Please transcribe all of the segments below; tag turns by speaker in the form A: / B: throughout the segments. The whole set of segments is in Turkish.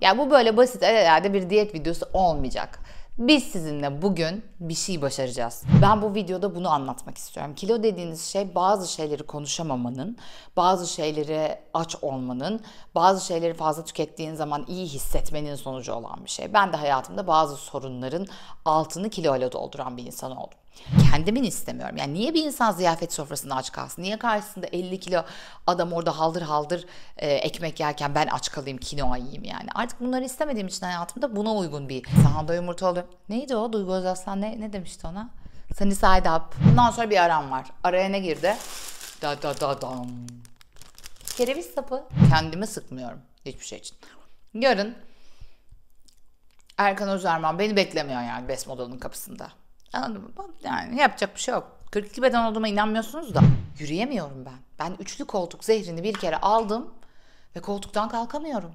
A: Yani bu böyle basit herhalde bir diyet videosu olmayacak. Biz sizinle bugün bir şey başaracağız. Ben bu videoda bunu anlatmak istiyorum. Kilo dediğiniz şey bazı şeyleri konuşamamanın, bazı şeyleri aç olmanın, bazı şeyleri fazla tükettiğin zaman iyi hissetmenin sonucu olan bir şey. Ben de hayatımda bazı sorunların altını kilo ile dolduran bir insan oldum. Kendimin istemiyorum. Yani niye bir insan ziyafet sofrasında aç kalsın? Niye karşısında 50 kilo adam orada haldır haldır e, ekmek yerken ben aç kalayım kinoa yiyeyim yani. Artık bunları istemediğim için hayatımda buna uygun bir sahanda yumurta oluyor. Neydi o? Duygu Özaslan ne, ne demişti ona? Sunny side up. Bundan sonra bir aram var. Araya ne girdi? Da da da dam. Kereviz sapı. Kendimi sıkmıyorum hiçbir şey için. Yarın Erkan Özerman beni beklemiyor yani Best Model'ın kapısında. Anladın mı? Yani yapacak bir şey yok. 42 beden olduğuma inanmıyorsunuz da yürüyemiyorum ben. Ben üçlü koltuk zehrini bir kere aldım ve koltuktan kalkamıyorum.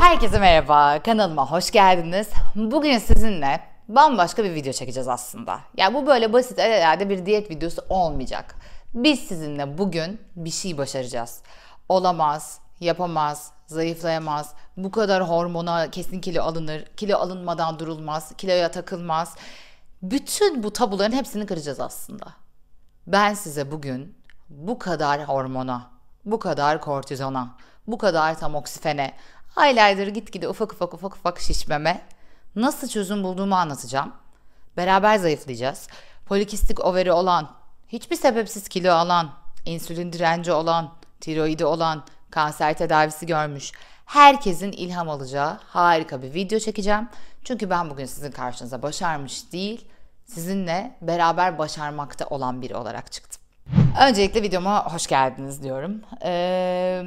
A: Herkese merhaba, kanalıma hoş geldiniz. Bugün sizinle bambaşka bir video çekeceğiz aslında. Ya yani bu böyle basit herhalde bir diyet videosu olmayacak. Biz sizinle bugün bir şey başaracağız. Olamaz, yapamaz, zayıflayamaz, bu kadar hormona kesin kilo alınır, kilo alınmadan durulmaz, kiloya takılmaz. Bütün bu tabuların hepsini kıracağız aslında. Ben size bugün bu kadar hormona, bu kadar kortizona, bu kadar tamoksifene, aylardır gitgide ufak ufak ufak ufak şişmeme nasıl çözüm bulduğumu anlatacağım. Beraber zayıflayacağız. Polikistik overi olan, hiçbir sebepsiz kilo alan, insülin direnci olan, tiroidi olan, kanser tedavisi görmüş herkesin ilham alacağı harika bir video çekeceğim. Çünkü ben bugün sizin karşınıza başarmış değil, sizinle beraber başarmakta olan biri olarak çıktım. Öncelikle videoma hoş geldiniz diyorum. Ee,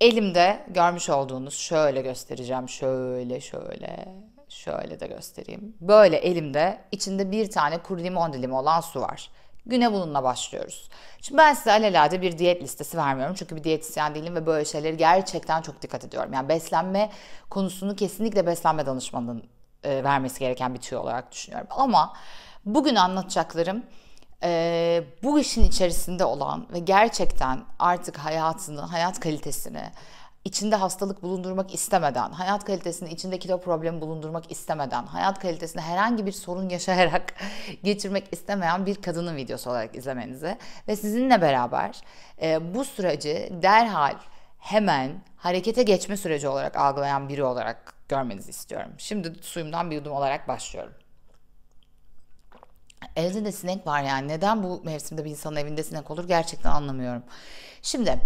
A: elimde görmüş olduğunuz şöyle göstereceğim, şöyle şöyle şöyle de göstereyim. Böyle elimde içinde bir tane kuru limon dilimi olan su var. Güne bununla başlıyoruz. Şimdi ben size alelade bir diyet listesi vermiyorum. Çünkü bir diyetisyen değilim ve böyle şeyleri gerçekten çok dikkat ediyorum. Yani beslenme konusunu kesinlikle beslenme danışmanının e, vermesi gereken bir tüy olarak düşünüyorum. Ama bugün anlatacaklarım e, bu işin içerisinde olan ve gerçekten artık hayatını, hayat kalitesini, içinde hastalık bulundurmak istemeden, hayat kalitesini içinde kilo problemi bulundurmak istemeden, hayat kalitesini herhangi bir sorun yaşayarak geçirmek istemeyen bir kadının videosu olarak izlemenizi ve sizinle beraber e, bu süreci derhal hemen harekete geçme süreci olarak algılayan biri olarak görmenizi istiyorum. Şimdi suyumdan bir yudum olarak başlıyorum. Evde de sinek var yani. Neden bu mevsimde bir insanın evinde sinek olur gerçekten anlamıyorum. Şimdi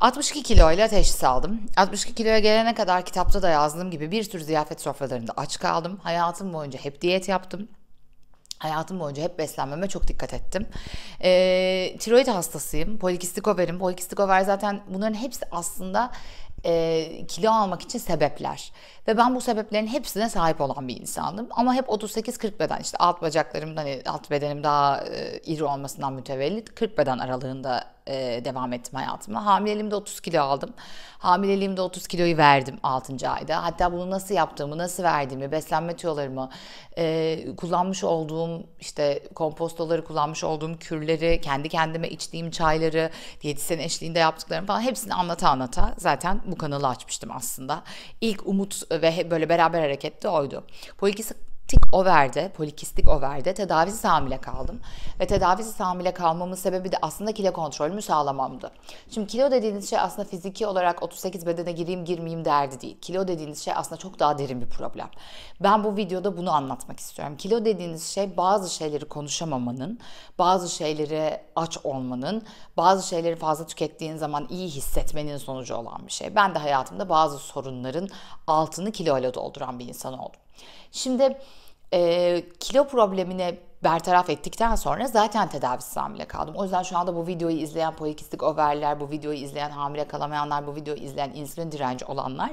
A: 62 kiloyla teşhis aldım. 62 kiloya gelene kadar kitapta da yazdığım gibi bir sürü ziyafet sofralarında aç kaldım. Hayatım boyunca hep diyet yaptım. Hayatım boyunca hep beslenmeme çok dikkat ettim. E, tiroid hastasıyım. Polikistik overim. Polikistik over zaten bunların hepsi aslında e, kilo almak için sebepler. Ve ben bu sebeplerin hepsine sahip olan bir insandım. Ama hep 38-40 beden işte alt bacaklarım hani alt bedenim daha e, iri olmasından mütevellit 40 beden aralığında e, devam ettim hayatıma. Hamileliğimde 30 kilo aldım. Hamileliğimde 30 kiloyu verdim 6. ayda. Hatta bunu nasıl yaptığımı, nasıl verdiğimi, beslenme tüyolarımı, e, kullanmış olduğum işte kompostoları, kullanmış olduğum kürleri, kendi kendime içtiğim çayları, diyetisyen eşliğinde yaptıklarımı falan hepsini anlata anlata zaten bu kanalı açmıştım aslında. İlk umut ve böyle beraber hareket de oydu. Bu ikisi polikistik overde, polikistik overde tedavisiz hamile kaldım. Ve tedavisiz hamile kalmamın sebebi de aslında kilo kontrolümü sağlamamdı. Şimdi kilo dediğiniz şey aslında fiziki olarak 38 bedene gireyim girmeyeyim derdi değil. Kilo dediğiniz şey aslında çok daha derin bir problem. Ben bu videoda bunu anlatmak istiyorum. Kilo dediğiniz şey bazı şeyleri konuşamamanın, bazı şeyleri aç olmanın, bazı şeyleri fazla tükettiğin zaman iyi hissetmenin sonucu olan bir şey. Ben de hayatımda bazı sorunların altını kilo ile dolduran bir insan oldum. Şimdi e, kilo problemine bertaraf ettikten sonra zaten tedavisiz hamile kaldım. O yüzden şu anda bu videoyu izleyen polikistik overler, bu videoyu izleyen hamile kalamayanlar, bu videoyu izleyen insülin direnci olanlar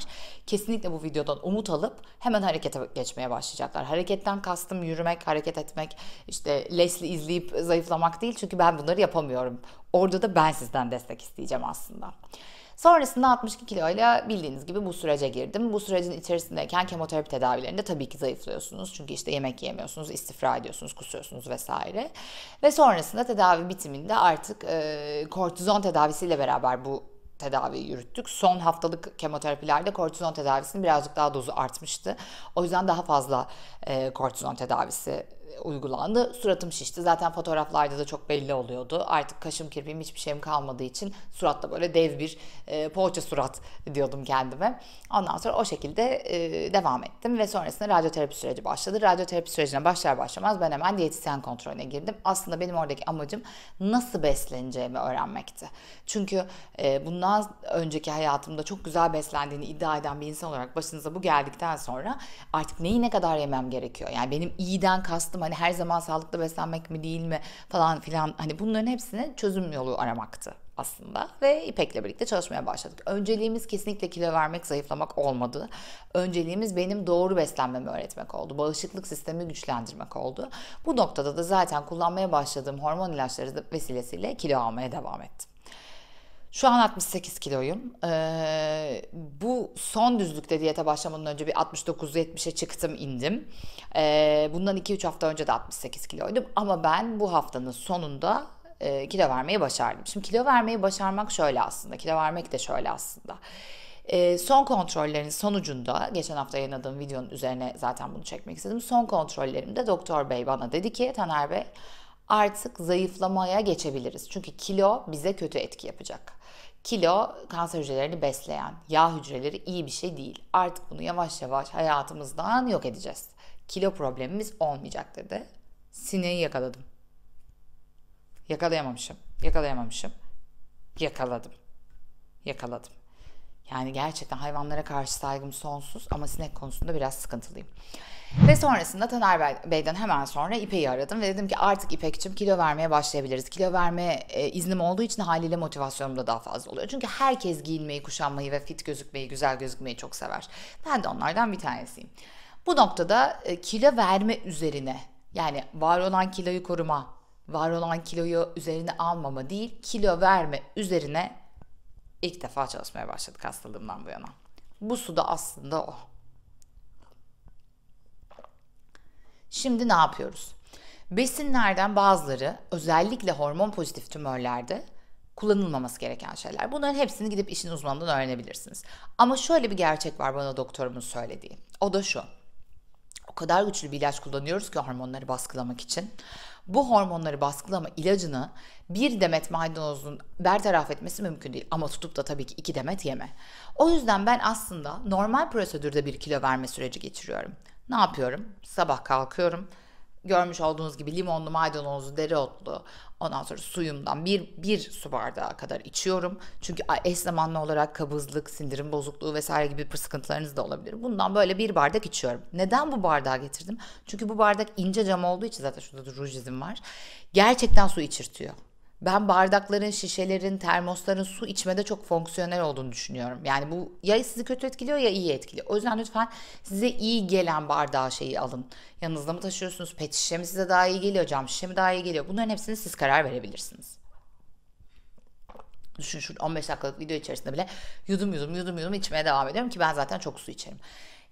A: kesinlikle bu videodan umut alıp hemen harekete geçmeye başlayacaklar. Hareketten kastım yürümek, hareket etmek, işte Leslie izleyip zayıflamak değil çünkü ben bunları yapamıyorum. Orada da ben sizden destek isteyeceğim aslında. Sonrasında 62 kiloyla bildiğiniz gibi bu sürece girdim. Bu sürecin içerisindeyken kemoterapi tedavilerinde tabii ki zayıflıyorsunuz. Çünkü işte yemek yemiyorsunuz, istifra ediyorsunuz, kusuyorsunuz vesaire. Ve sonrasında tedavi bitiminde artık e, kortizon tedavisiyle beraber bu tedaviyi yürüttük. Son haftalık kemoterapilerde kortizon tedavisinin birazcık daha dozu artmıştı. O yüzden daha fazla e, kortizon tedavisi uygulandı. Suratım şişti. Zaten fotoğraflarda da çok belli oluyordu. Artık kaşım kirpiğim hiçbir şeyim kalmadığı için suratta böyle dev bir e, poğaça surat diyordum kendime. Ondan sonra o şekilde e, devam ettim ve sonrasında radyoterapi süreci başladı. Radyoterapi sürecine başlar başlamaz ben hemen diyetisyen kontrolüne girdim. Aslında benim oradaki amacım nasıl besleneceğimi öğrenmekti. Çünkü e, bundan önceki hayatımda çok güzel beslendiğini iddia eden bir insan olarak başınıza bu geldikten sonra artık neyi ne kadar yemem gerekiyor? Yani benim iyiden kastım Hani her zaman sağlıklı beslenmek mi değil mi falan filan. Hani bunların hepsine çözüm yolu aramaktı aslında ve İpek'le birlikte çalışmaya başladık. Önceliğimiz kesinlikle kilo vermek, zayıflamak olmadı. Önceliğimiz benim doğru beslenmemi öğretmek oldu. Bağışıklık sistemi güçlendirmek oldu. Bu noktada da zaten kullanmaya başladığım hormon ilaçları vesilesiyle kilo almaya devam ettim. Şu an 68 kiloyum. Ee, bu son düzlükte diyete başlamadan önce bir 69-70'e çıktım indim. Ee, bundan 2-3 hafta önce de 68 kiloydum. Ama ben bu haftanın sonunda e, kilo vermeyi başardım. Şimdi kilo vermeyi başarmak şöyle aslında. Kilo vermek de şöyle aslında. E, son kontrollerin sonucunda geçen hafta yayınladığım videonun üzerine zaten bunu çekmek istedim. Son kontrollerimde doktor bey bana dedi ki Taner Bey artık zayıflamaya geçebiliriz. Çünkü kilo bize kötü etki yapacak. Kilo kanser hücrelerini besleyen yağ hücreleri iyi bir şey değil. Artık bunu yavaş yavaş hayatımızdan yok edeceğiz. Kilo problemimiz olmayacak dedi. Sineği yakaladım. Yakalayamamışım. Yakalayamamışım. Yakaladım. Yakaladım. Yani gerçekten hayvanlara karşı saygım sonsuz ama sinek konusunda biraz sıkıntılıyım. Ve sonrasında Taner Bey'den hemen sonra İpek'i aradım ve dedim ki artık İpek'cim kilo vermeye başlayabiliriz. Kilo verme e, iznim olduğu için haliyle motivasyonum da daha fazla oluyor. Çünkü herkes giyinmeyi, kuşanmayı ve fit gözükmeyi, güzel gözükmeyi çok sever. Ben de onlardan bir tanesiyim. Bu noktada e, kilo verme üzerine yani var olan kiloyu koruma, var olan kiloyu üzerine almama değil, kilo verme üzerine ilk defa çalışmaya başladık hastalığımdan bu yana. Bu su da aslında o. Şimdi ne yapıyoruz? Besinlerden bazıları özellikle hormon pozitif tümörlerde kullanılmaması gereken şeyler. Bunların hepsini gidip işin uzmanından öğrenebilirsiniz. Ama şöyle bir gerçek var bana doktorumun söylediği. O da şu. O kadar güçlü bir ilaç kullanıyoruz ki hormonları baskılamak için. Bu hormonları baskılama ilacını bir demet maydanozun bertaraf etmesi mümkün değil. Ama tutup da tabii ki iki demet yeme. O yüzden ben aslında normal prosedürde bir kilo verme süreci geçiriyorum. Ne yapıyorum? Sabah kalkıyorum. Görmüş olduğunuz gibi limonlu, maydanozlu, dereotlu. Ondan sonra suyumdan bir, bir su bardağı kadar içiyorum. Çünkü eş zamanlı olarak kabızlık, sindirim bozukluğu vesaire gibi sıkıntılarınız da olabilir. Bundan böyle bir bardak içiyorum. Neden bu bardağı getirdim? Çünkü bu bardak ince cam olduğu için zaten şurada da ruj izim var. Gerçekten su içirtiyor ben bardakların, şişelerin, termosların su içmede çok fonksiyonel olduğunu düşünüyorum. Yani bu ya sizi kötü etkiliyor ya iyi etkiliyor. O yüzden lütfen size iyi gelen bardağı şeyi alın. Yanınızda mı taşıyorsunuz? Pet şişe mi size daha iyi geliyor? Cam şişe mi daha iyi geliyor? Bunların hepsini siz karar verebilirsiniz. Düşün şu 15 dakikalık video içerisinde bile yudum yudum yudum yudum içmeye devam ediyorum ki ben zaten çok su içerim.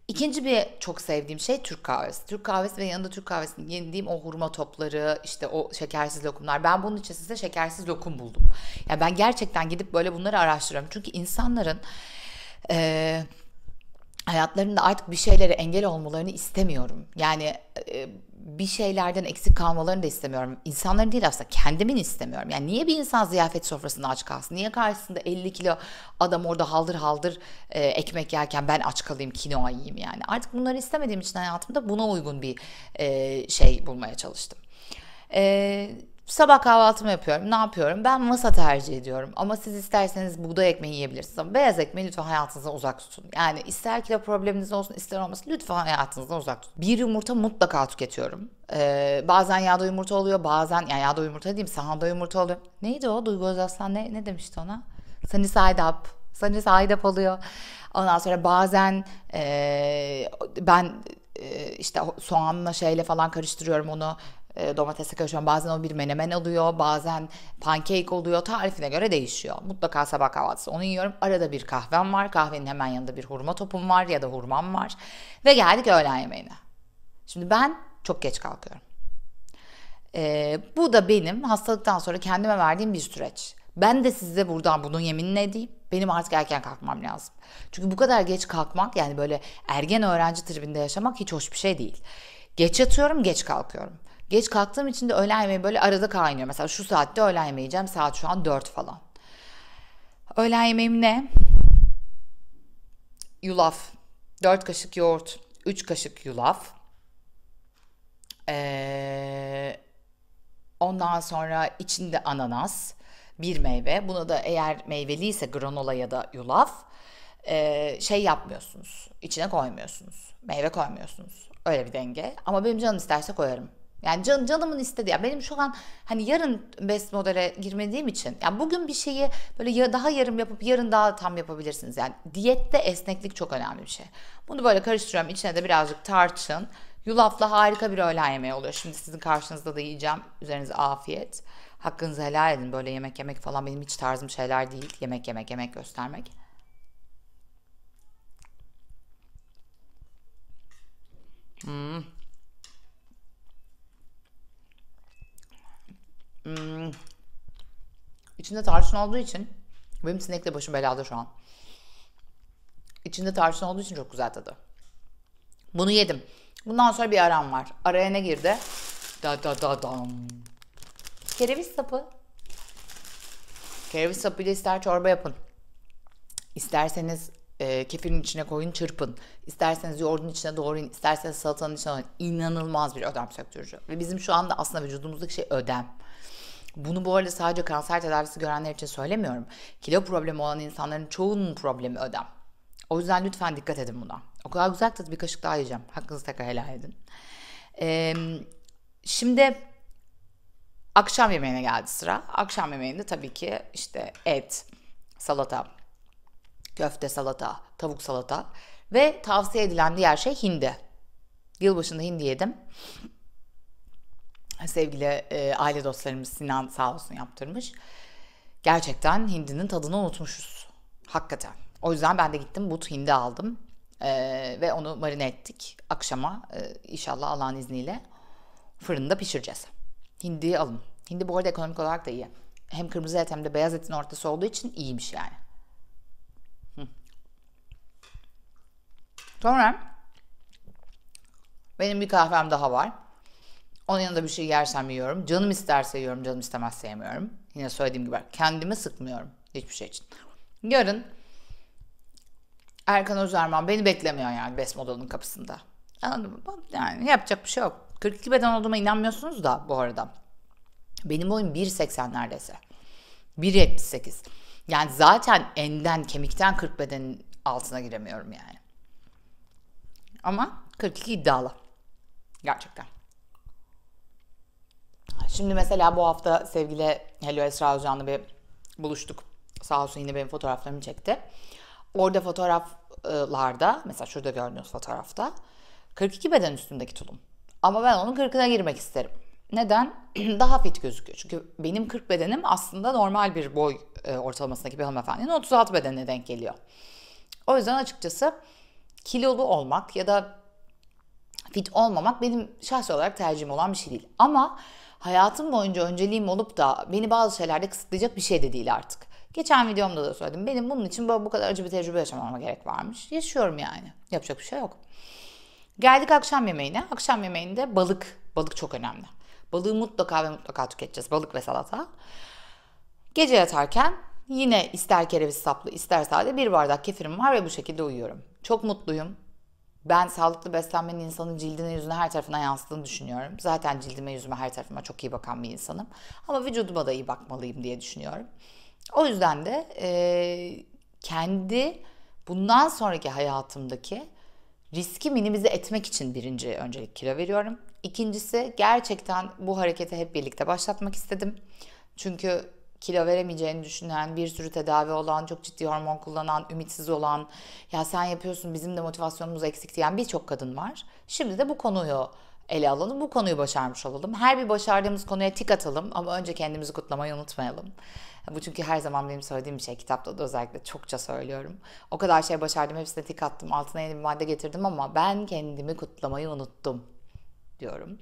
A: İkinci bir çok sevdiğim şey Türk kahvesi. Türk kahvesi ve yanında Türk kahvesinin yendiğim o hurma topları, işte o şekersiz lokumlar. Ben bunun içerisinde şekersiz lokum buldum. Yani ben gerçekten gidip böyle bunları araştırıyorum. Çünkü insanların e, hayatlarında artık bir şeylere engel olmalarını istemiyorum. Yani e, bir şeylerden eksik kalmalarını da istemiyorum. İnsanların değil aslında kendimin istemiyorum. Yani niye bir insan ziyafet sofrasında aç kalsın? Niye karşısında 50 kilo adam orada haldır haldır e, ekmek yerken ben aç kalayım kinoa yiyeyim yani. Artık bunları istemediğim için hayatımda buna uygun bir e, şey bulmaya çalıştım. Eee Sabah kahvaltımı yapıyorum. Ne yapıyorum? Ben masa tercih ediyorum. Ama siz isterseniz buğday ekmeği yiyebilirsiniz. Ama beyaz ekmeği lütfen hayatınızdan uzak tutun. Yani ister kilo probleminiz olsun ister olmasın lütfen hayatınızdan uzak tutun. Bir yumurta mutlaka tüketiyorum. Ee, bazen yağda yumurta oluyor. Bazen yani yağda yumurta diyeyim sahanda yumurta oluyor. Neydi o? Duygu Özaslan ne, ne demişti ona? Sunny side up. Sunny side up oluyor. Ondan sonra bazen ee, ben ee, işte soğanla şeyle falan karıştırıyorum onu e, ee, domatesle karışıyorum. Bazen o bir menemen oluyor, bazen pankek oluyor. Tarifine göre değişiyor. Mutlaka sabah kahvaltısı onu yiyorum. Arada bir kahvem var. Kahvenin hemen yanında bir hurma topum var ya da hurmam var. Ve geldik öğlen yemeğine. Şimdi ben çok geç kalkıyorum. E, bu da benim hastalıktan sonra kendime verdiğim bir süreç. Ben de size buradan bunun yeminini edeyim. Benim artık erken kalkmam lazım. Çünkü bu kadar geç kalkmak yani böyle ergen öğrenci tribinde yaşamak hiç hoş bir şey değil. Geç yatıyorum, geç kalkıyorum. Geç kalktığım için de öğlen yemeği böyle arada kaynıyor. Mesela şu saatte öğle yemeyeceğim. Saat şu an 4 falan. Öğle yemeğim ne? Yulaf. 4 kaşık yoğurt. 3 kaşık yulaf. Ee, ondan sonra içinde ananas. Bir meyve. Buna da eğer meyveliyse granola ya da yulaf. Ee, şey yapmıyorsunuz. İçine koymuyorsunuz. Meyve koymuyorsunuz. Öyle bir denge. Ama benim canım isterse koyarım. Yani can, canımın istediği. Yani benim şu an hani yarın best modele girmediğim için yani bugün bir şeyi böyle ya, daha yarım yapıp yarın daha tam yapabilirsiniz. Yani diyette esneklik çok önemli bir şey. Bunu böyle karıştırıyorum. İçine de birazcık tarçın. Yulafla harika bir öğlen yemeği oluyor. Şimdi sizin karşınızda da yiyeceğim. Üzerinize afiyet. Hakkınızı helal edin. Böyle yemek yemek falan benim hiç tarzım şeyler değil. Yemek yemek yemek göstermek. Hmm. İçinde tarçın olduğu için benim sinekle başım belada şu an. İçinde tarçın olduğu için çok güzel tadı. Bunu yedim. Bundan sonra bir aram var. Araya ne girdi? Da da da dam. Kereviz sapı. Kereviz sapı ile ister çorba yapın. İsterseniz e, kefirin içine koyun çırpın. İsterseniz yoğurdun içine doğrayın. isterseniz salatanın içine doğrayın. İnanılmaz bir ödem söktürücü. Ve bizim şu anda aslında vücudumuzdaki şey ödem. Bunu bu arada sadece kanser tedavisi görenler için söylemiyorum. Kilo problemi olan insanların çoğunun problemi ödem. O yüzden lütfen dikkat edin buna. O kadar güzel tadı bir kaşık daha yiyeceğim. Hakkınızı tekrar helal edin. Ee, şimdi akşam yemeğine geldi sıra. Akşam yemeğinde tabii ki işte et, salata, köfte salata, tavuk salata ve tavsiye edilen diğer şey hindi. Yılbaşında hindi yedim sevgili e, aile dostlarımız Sinan sağ olsun yaptırmış. Gerçekten hindinin tadını unutmuşuz. Hakikaten. O yüzden ben de gittim but hindi aldım. E, ve onu marine ettik. Akşama e, inşallah Allah'ın izniyle fırında pişireceğiz. Hindi alın. Hindi bu arada ekonomik olarak da iyi. Hem kırmızı et hem de beyaz etin ortası olduğu için iyiymiş yani. Sonra benim bir kahvem daha var. Onun yanında bir şey yersem yiyorum. Canım isterse yiyorum, canım istemezse yemiyorum. Yine söylediğim gibi kendimi sıkmıyorum hiçbir şey için. Yarın Erkan Özerman beni beklemiyor yani Best Model'ın kapısında. Anladın mı? Yani yapacak bir şey yok. 42 beden olduğuma inanmıyorsunuz da bu arada. Benim boyum 1.80 neredeyse. 1.78. Yani zaten enden kemikten 40 bedenin altına giremiyorum yani. Ama 42 iddialı. Gerçekten. Şimdi mesela bu hafta sevgili Hello Esra Özcan'la bir buluştuk. Sağ olsun yine benim fotoğraflarımı çekti. Orada fotoğraflarda mesela şurada gördüğünüz fotoğrafta 42 beden üstündeki tulum. Ama ben onun 40'ına girmek isterim. Neden? Daha fit gözüküyor. Çünkü benim 40 bedenim aslında normal bir boy e, ortalamasındaki bir hanımefendinin 36 bedenine denk geliyor. O yüzden açıkçası kilolu olmak ya da fit olmamak benim şahsi olarak tercihim olan bir şey değil. Ama hayatım boyunca önceliğim olup da beni bazı şeylerde kısıtlayacak bir şey de değil artık. Geçen videomda da söyledim. Benim bunun için bu, bu kadar acı bir tecrübe yaşamama gerek varmış. Yaşıyorum yani. Yapacak bir şey yok. Geldik akşam yemeğine. Akşam yemeğinde balık. Balık çok önemli. Balığı mutlaka ve mutlaka tüketeceğiz. Balık ve salata. Gece yatarken yine ister kereviz saplı ister sade bir bardak kefirim var ve bu şekilde uyuyorum. Çok mutluyum. Ben sağlıklı beslenmenin insanın cildine yüzüne her tarafına yansıdığını düşünüyorum. Zaten cildime yüzüme her tarafıma çok iyi bakan bir insanım. Ama vücuduma da iyi bakmalıyım diye düşünüyorum. O yüzden de e, kendi bundan sonraki hayatımdaki riski minimize etmek için birinci öncelik kilo veriyorum. İkincisi gerçekten bu harekete hep birlikte başlatmak istedim. Çünkü kilo veremeyeceğini düşünen, bir sürü tedavi olan, çok ciddi hormon kullanan, ümitsiz olan, ya sen yapıyorsun bizim de motivasyonumuz eksik diyen birçok kadın var. Şimdi de bu konuyu ele alalım. Bu konuyu başarmış olalım. Her bir başardığımız konuya tik atalım ama önce kendimizi kutlamayı unutmayalım. Bu çünkü her zaman benim söylediğim bir şey. Kitapta da özellikle çokça söylüyorum. O kadar şey başardım. Hepsine tik attım. Altına yeni bir madde getirdim ama ben kendimi kutlamayı unuttum diyorum.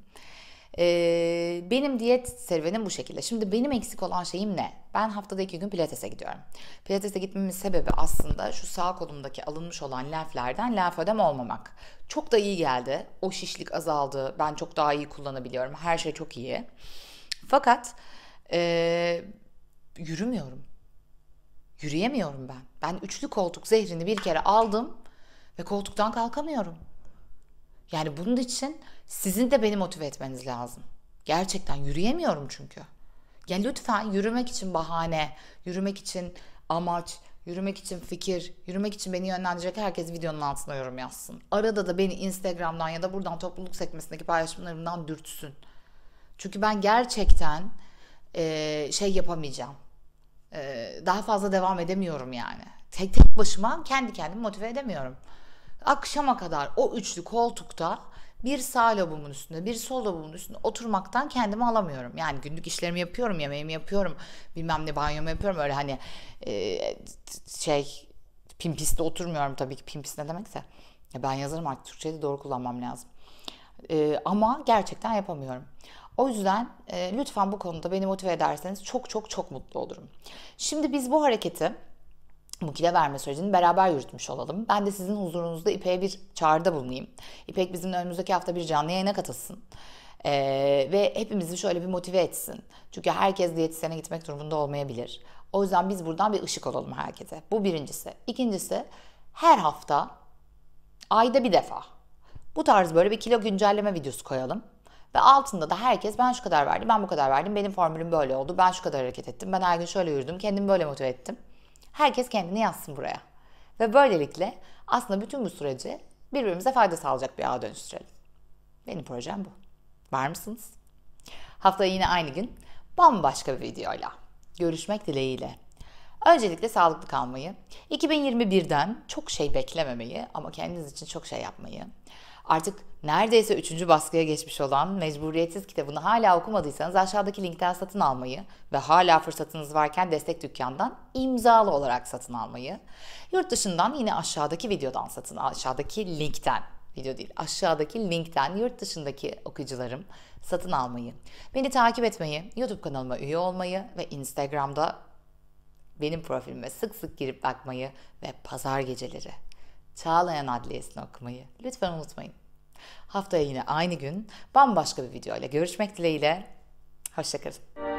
A: Ee, benim diyet serüvenim bu şekilde. Şimdi benim eksik olan şeyim ne? Ben haftada iki gün pilatese gidiyorum. Pilatese gitmemin sebebi aslında şu sağ kolumdaki alınmış olan lenflerden lenfödem olmamak. Çok da iyi geldi. O şişlik azaldı. Ben çok daha iyi kullanabiliyorum. Her şey çok iyi. Fakat ee, yürümüyorum. Yürüyemiyorum ben. Ben üçlü koltuk zehrini bir kere aldım ve koltuktan kalkamıyorum. Yani bunun için sizin de beni motive etmeniz lazım. Gerçekten yürüyemiyorum çünkü. Ya lütfen yürümek için bahane, yürümek için amaç, yürümek için fikir, yürümek için beni yönlendirecek herkes videonun altına yorum yazsın. Arada da beni Instagram'dan ya da buradan topluluk sekmesindeki paylaşımlarımdan dürtsün. Çünkü ben gerçekten e, şey yapamayacağım. E, daha fazla devam edemiyorum yani. Tek tek başıma kendi kendimi motive edemiyorum akşama kadar o üçlü koltukta bir sağ lobumun üstünde bir sol lobumun üstünde oturmaktan kendimi alamıyorum. Yani günlük işlerimi yapıyorum, yemeğimi yapıyorum, bilmem ne banyomu yapıyorum. Öyle hani e, şey pimpiste oturmuyorum tabii ki pimpis ne demekse. Ben yazarım artık Türkçeyi de doğru kullanmam lazım. E, ama gerçekten yapamıyorum. O yüzden e, lütfen bu konuda beni motive ederseniz çok çok çok mutlu olurum. Şimdi biz bu hareketi Mukile verme sürecini beraber yürütmüş olalım. Ben de sizin huzurunuzda İpek'e bir çağrıda bulunayım. İpek bizim önümüzdeki hafta bir canlı yayına katılsın. Ee, ve hepimizi şöyle bir motive etsin. Çünkü herkes diyetisyene gitmek durumunda olmayabilir. O yüzden biz buradan bir ışık olalım herkese. Bu birincisi. İkincisi her hafta ayda bir defa bu tarz böyle bir kilo güncelleme videosu koyalım. Ve altında da herkes ben şu kadar verdim, ben bu kadar verdim, benim formülüm böyle oldu, ben şu kadar hareket ettim, ben her gün şöyle yürüdüm, kendimi böyle motive ettim. Herkes kendini yazsın buraya. Ve böylelikle aslında bütün bu süreci birbirimize fayda sağlayacak bir ağa dönüştürelim. Benim projem bu. Var mısınız? Haftaya yine aynı gün bambaşka bir videoyla. Görüşmek dileğiyle. Öncelikle sağlıklı kalmayı, 2021'den çok şey beklememeyi ama kendiniz için çok şey yapmayı, Artık neredeyse üçüncü baskıya geçmiş olan Mecburiyetsiz kitabını hala okumadıysanız aşağıdaki linkten satın almayı ve hala fırsatınız varken destek dükkandan imzalı olarak satın almayı, yurt dışından yine aşağıdaki videodan satın aşağıdaki linkten video değil aşağıdaki linkten yurt dışındaki okuyucularım satın almayı, beni takip etmeyi, YouTube kanalıma üye olmayı ve Instagram'da benim profilime sık sık girip bakmayı ve pazar geceleri Çağlayan Adliyesi'ni okumayı lütfen unutmayın. Haftaya yine aynı gün bambaşka bir video ile görüşmek dileğiyle. Hoşçakalın.